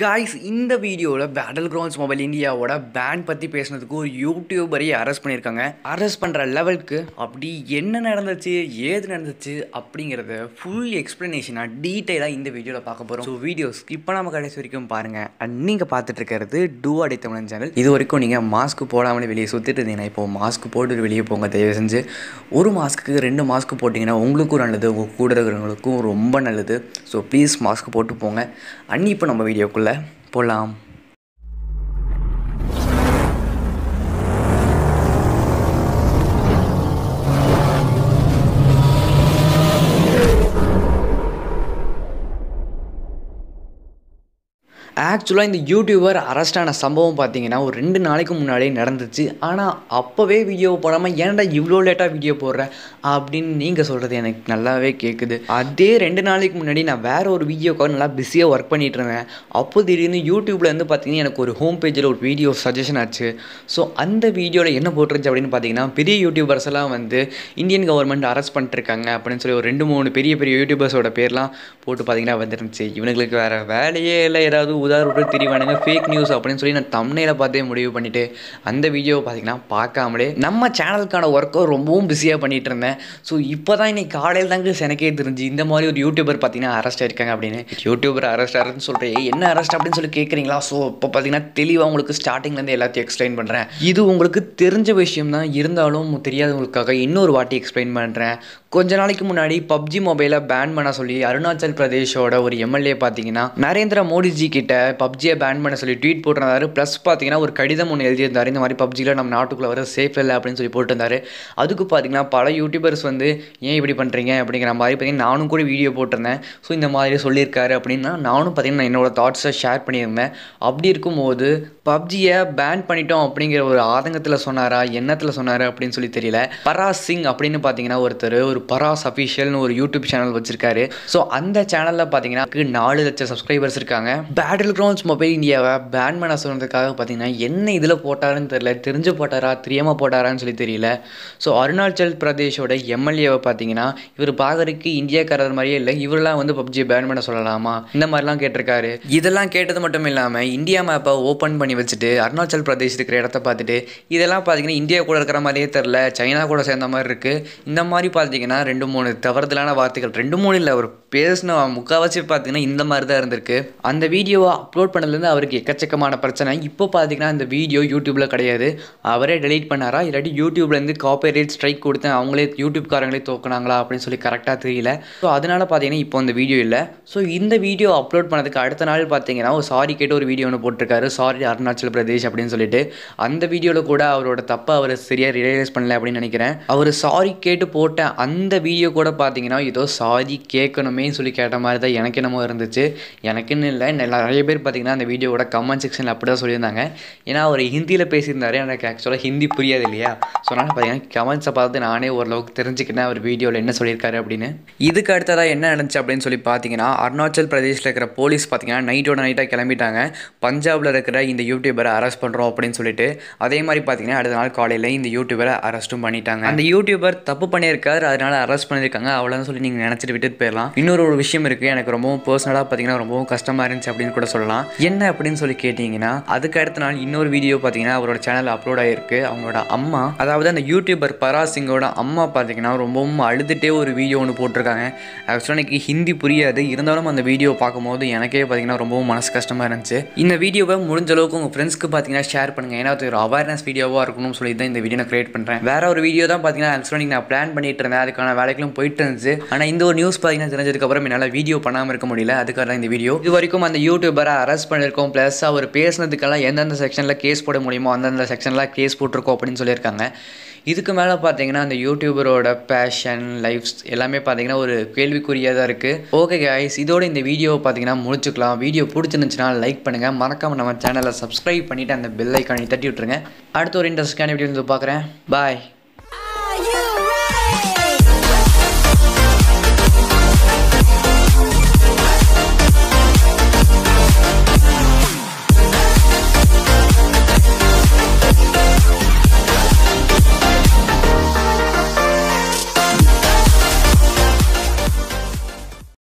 guys இந்த வீடியோவில் Battlegrounds Mobile இந்தியாவோட பேன் பற்றி பேசினதுக்கு ஒரு யூடியூபரையே அரெஸ்ட் பண்ணியிருக்காங்க அரெஸ்ட் பண்ணுற லெவலுக்கு அப்படி என்ன நடந்துச்சு ஏது நடந்துச்சு அப்படிங்கிறத ஃபுல் எக்ஸ்ப்ளனேஷனாக டீட்டெயிலாக இந்த வீடியோவில் பார்க்க போகிறோம் ஸோ வீடியோஸ் இப்போ நம்ம கடைசி வரைக்கும் பாருங்கள் அண்ட் நீங்கள் பார்த்துட்டு இருக்கிறது டூ அடி தமிழன் சேனல் இது வரைக்கும் நீங்கள் மாஸ்க் போடாமல் வெளியே சுற்றிட்டு இருந்தீங்கன்னா இப்போ மாஸ்க் போட்டு வெளியே போங்க தயவு செஞ்சு ஒரு மாஸ்க்கு ரெண்டு மாஸ்க் போட்டிங்கன்னா உங்களுக்கும் நல்லது உங்கள் கூட இருக்கிறவங்களுக்கும் ரொம்ப நல்லது ஸோ ப்ளீஸ் மாஸ்க் போட்டு போங்க அன்னி இப்போ நம்ம வீடியோ அதுக்குள்ளே போகலாம் ஆக்சுவலாக இந்த யூடியூபர் அரெஸ்டான சம்பவம் பார்த்தீங்கன்னா ஒரு ரெண்டு நாளைக்கு முன்னாடியே நடந்துச்சு ஆனால் அப்போவே வீடியோ போடாமல் ஏன்டா இவ்வளோ லேட்டாக வீடியோ போடுற அப்படின்னு நீங்கள் சொல்கிறது எனக்கு நல்லாவே கேட்குது அதே ரெண்டு நாளைக்கு முன்னாடி நான் வேறு ஒரு வீடியோக்காக நல்லா பிஸியாக ஒர்க் பண்ணிகிட்டு இருந்தேன் அப்போ திடீர்னு யூடியூப்பில் வந்து பார்த்தீங்கன்னா எனக்கு ஒரு ஹோம் பேஜில் ஒரு வீடியோ சஜஷன் ஆச்சு ஸோ அந்த வீடியோவில் என்ன போட்டுருந்துச்சு அப்படின்னு பார்த்தீங்கன்னா பெரிய யூடியூபர்ஸ் எல்லாம் வந்து இந்தியன் கவர்மெண்ட் அரெஸ்ட் பண்ணிட்டுருக்காங்க அப்படின்னு சொல்லி ஒரு ரெண்டு மூணு பெரிய பெரிய யூடியூபர்ஸோட பேர்லாம் போட்டு பார்த்தீங்கன்னா வந்துருந்துச்சு இவனுங்களுக்கு வேறு வேலையே இல்லை ஏதாவது உதா எல்லாரும் விட்டு ஃபேக் நியூஸ் அப்படின்னு சொல்லி நான் தமிழையில் பார்த்தே முடிவு பண்ணிவிட்டு அந்த வீடியோவை பார்த்தீங்கன்னா பார்க்காமலே நம்ம சேனலுக்கான ஒர்க்கை ரொம்பவும் பிஸியாக பண்ணிகிட்டு இருந்தேன் ஸோ இப்போ தான் இன்னைக்கு காலையில் தாங்க எனக்கே தெரிஞ்சு இந்த மாதிரி ஒரு யூடியூபர் பார்த்தீங்கன்னா அரெஸ்ட் ஆயிருக்காங்க அப்படின்னு யூடியூபர் அரெஸ்ட் ஆகிறதுன்னு சொல்கிறேன் என்ன அரெஸ்ட் அப்படின்னு சொல்லி கேட்குறீங்களா ஸோ இப்போ பார்த்தீங்கன்னா தெளிவாக உங்களுக்கு ஸ்டார்டிங்லேருந்து எல்லாத்தையும் எக்ஸ்பிளைன் பண்ணுறேன் இது உங்களுக்கு தெரிஞ்ச விஷயம் தான் இருந்தாலும் தெரியாதவங்களுக்காக இன்னொரு வாட்டி எக்ஸ்பிளைன் பண்ணுறேன் கொஞ்ச நாளைக்கு முன்னாடி பப்ஜி மொபைலை பேன் பண்ண சொல்லி அருணாச்சல் பிரதேஷோட ஒரு எம்எல்ஏ பார்த்தீங்கன்னா நரேந்திர மோடிஜி கிட்ட பப்ஜியை பேன் பண்ண சொல்லி ட்வீட் போட்டிருந்தாரு ப்ளஸ் பார்த்தீங்கன்னா ஒரு கடிதம் ஒன்று எழுதியிருந்தார் இந்த மாதிரி பப்ஜியில் நம்ம நாட்டுக்குள்ளே வர சேஃப் இல்லை அப்படின்னு சொல்லி போட்டிருந்தாரு அதுக்கு பார்த்தீங்கன்னா பல யூடியூபர்ஸ் வந்து ஏன் இப்படி பண்ணுறீங்க அப்படிங்கிற மாதிரி பார்த்தீங்கன்னா நானும் கூட வீடியோ போட்டிருந்தேன் ஸோ இந்த மாதிரி சொல்லியிருக்காரு அப்படின்னா நானும் பார்த்தீங்கன்னா என்னோடய தாட்ஸை ஷேர் பண்ணியிருந்தேன் அப்படி இருக்கும்போது பப்ஜியை பேன் பண்ணிட்டோம் அப்படிங்கிற ஒரு ஆதங்கத்தில் சொன்னாரா எண்ணத்தில் சொன்னார் அப்படின்னு சொல்லி தெரியல பராஸ் சிங் அப்படின்னு பார்த்தீங்கன்னா ஒருத்தர் ஒரு பராஸ் அஃபிஷியல்னு ஒரு யூடியூப் சேனல் வச்சிருக்காரு ஸோ அந்த சேனலில் பார்த்தீங்கன்னா நாலு லட்சம் சப்ஸ்கிரைபர்ஸ் இருக்காங்க பேட் சைடில் இருக்கிறவங்க மொபைல் இந்தியாவை பேன் பண்ண சொன்னதுக்காக பார்த்தீங்கன்னா என்ன இதில் போட்டாருன்னு தெரில தெரிஞ்சு போட்டாரா தெரியாமல் போட்டாரான்னு சொல்லி தெரியல ஸோ அருணாச்சல் பிரதேஷோட எம்எல்ஏவை பார்த்தீங்கன்னா இவர் பார்க்கறதுக்கு இந்தியாக்காரர் மாதிரியே இல்லை இவரெல்லாம் வந்து பப்ஜியை பேன் பண்ண சொல்லலாமா இந்த மாதிரிலாம் கேட்டிருக்காரு இதெல்லாம் கேட்டது மட்டும் இல்லாமல் இந்தியா மேப்பை ஓப்பன் பண்ணி வச்சுட்டு அருணாச்சல் பிரதேஷ் இருக்கிற இடத்த பார்த்துட்டு இதெல்லாம் பார்த்தீங்கன்னா இந்தியா கூட இருக்கிற மாதிரியே தெரில சைனா கூட சேர்ந்த மாதிரி இருக்குது இந்த மாதிரி பார்த்தீங்கன்னா ரெண்டு மூணு தவறுதலான வார்த்தைகள் ரெண்டு மூணு இல்லை ஒரு பேசின முக்கால்வாசி பார்த்தீங்கன்னா இந்த மாதிரி தான் இருந்திருக்கு அந்த வீடியோவை அப்லோட் பண்ணதுலேருந்து அவருக்கு எக்கச்சக்கமான பிரச்சனை இப்போ பார்த்தீங்கன்னா அந்த வீடியோ யூடியூப்பில் கிடையாது அவரே டெலீட் பண்ணாரா இல்லாட்டி யூடியூப்லேருந்து காப்பி ரைட் ஸ்ட்ரைக் கொடுத்து அவங்களே யூடியூப்காரங்களே தோக்குனாங்களா அப்படின்னு சொல்லி கரெக்டாக தெரியல ஸோ அதனால் பார்த்தீங்கன்னா இப்போ அந்த வீடியோ இல்லை ஸோ இந்த வீடியோ அப்லோட் பண்ணதுக்கு அடுத்த நாள் பார்த்தீங்கன்னா ஒரு சாரி கேட்டு ஒரு வீடியோ ஒன்று போட்டிருக்காரு சாரி அருணாச்சல் பிரதேஷ் அப்படின்னு சொல்லிட்டு அந்த வீடியோவில் கூட அவரோட தப்பை அவர் சரியாக ரியலைஸ் பண்ணல அப்படின்னு நினைக்கிறேன் அவர் சாரி கேட்டு போட்ட அந்த வீடியோ கூட பார்த்தீங்கன்னா ஏதோ சாரி கேட்கணும் மெயின் சொல்லி கேட்ட மாதிரி தான் எனக்கு என்னமோ இருந்துச்சு எனக்குன்னு இல்லை நிறைய பேர் பார்த்தீங்கன்னா அந்த வீடியோவோட கமெண்ட் செக்ஷனில் அப்படி தான் சொல்லியிருந்தாங்க ஏன்னா அவர் ஹிந்தியில் பேசியிருந்தார் எனக்கு ஆக்சுவலாக ஹிந்தி புரியாது இல்லையா ஸோ நான் பார்த்தீங்கன்னா கமெண்ட்ஸை பார்த்து நானே ஓரளவுக்கு தெரிஞ்சுக்கிட்டேன் அவர் வீடியோவில் என்ன சொல்லியிருக்காரு அப்படின்னு இதுக்கு அடுத்ததாக என்ன நடந்துச்சு அப்படின்னு சொல்லி பார்த்தீங்கன்னா அருணாச்சல் பிரதேஷில் இருக்கிற போலீஸ் பார்த்தீங்கன்னா நைட்டோட நைட்டாக கிளம்பிட்டாங்க பஞ்சாபில் இருக்கிற இந்த யூடியூபரை அரெஸ்ட் பண்ணுறோம் அப்படின்னு சொல்லிட்டு அதே மாதிரி பார்த்தீங்கன்னா அடுத்த நாள் காலையில் இந்த யூடியூபரை அரெஸ்ட்டும் பண்ணிட்டாங்க அந்த யூடியூபர் தப்பு பண்ணியிருக்காரு அதனால அரெஸ்ட் பண்ணியிருக்காங்க அவ்வளோதான் சொல்லி நீங்கள் நினச்சிட்டு விட்டுட்டு போயிடலாம் இன்னொரு ஒரு விஷயம் இருக்குது எனக்கு ரொம்பவும் பர்சனலாக பார்த்தீங்கன்னா ரொம்பவும் கஷ்டமாக இருந்துச்சு அப்படின்னு கூட சொல்லலாம் என்ன அப்படின்னு சொல்லி கேட்டிங்கன்னா அதுக்கு அடுத்த நாள் இன்னொரு வீடியோ பார்த்தீங்கன்னா அவரோட சேனல் அப்லோட் ஆகிருக்கு அவங்களோட அம்மா அதாவது அந்த யூடியூபர் பரா சிங்கோட அம்மா பார்த்தீங்கன்னா ரொம்பவும் அழுதுகிட்டே ஒரு வீடியோ ஒன்று போட்டிருக்காங்க ஆக்சுவலாக எனக்கு ஹிந்தி புரியாது இருந்தாலும் அந்த வீடியோ பார்க்கும்போது எனக்கே பார்த்தீங்கன்னா ரொம்பவும் மனசு கஷ்டமாக இருந்துச்சு இந்த வீடியோவை முடிஞ்ச அளவுக்கு உங்கள் ஃப்ரெண்ட்ஸ்க்கு பார்த்தீங்கன்னா ஷேர் பண்ணுங்கள் ஏன்னா அது ஒரு அவேர்னஸ் வீடியோவாக இருக்கணும்னு சொல்லி தான் இந்த வீடியோ நான் கிரியேட் பண்ணுறேன் வேற ஒரு வீடியோ தான் பார்த்தீங்கன்னா ஆக்சுவலாக நான் பிளான் பண்ணிட்டு இருந்தேன் அதுக்கான வேலைகளும் போயிட்டு இருந்துச்சு ஆனால் இந்த ஒரு நியூஸ் பார்த்தீங்கன்னா தெரிஞ்சது வந்ததுக்கப்புறம் என்னால் வீடியோ பண்ணாமல் இருக்க முடியல அதுக்காக தான் இந்த வீடியோ இது வரைக்கும் அந்த யூடியூபரை அரெஸ்ட் பண்ணியிருக்கோம் ப்ளஸ் அவர் பேசினதுக்கெல்லாம் எந்தெந்த செக்ஷனில் கேஸ் போட முடியுமோ அந்தந்த செக்ஷனில் கேஸ் போட்டிருக்கோம் அப்படின்னு சொல்லியிருக்காங்க இதுக்கு மேலே பார்த்தீங்கன்னா அந்த யூடியூபரோட பேஷன் லைஃப்ஸ் எல்லாமே பார்த்தீங்கன்னா ஒரு கேள்விக்குறியாக தான் இருக்குது ஓகே கைஸ் இதோட இந்த வீடியோவை பார்த்தீங்கன்னா முடிச்சுக்கலாம் வீடியோ பிடிச்சிருந்துச்சுன்னா லைக் பண்ணுங்கள் மறக்காமல் நம்ம சேனலை சப்ஸ்கிரைப் பண்ணிவிட்டு அந்த பெல் ஐக்கானை தட்டி விட்டுருங்க அடுத்த ஒரு இன்ட்ரெஸ்டான வீடியோ வந்து பார்க்குறேன் பாய்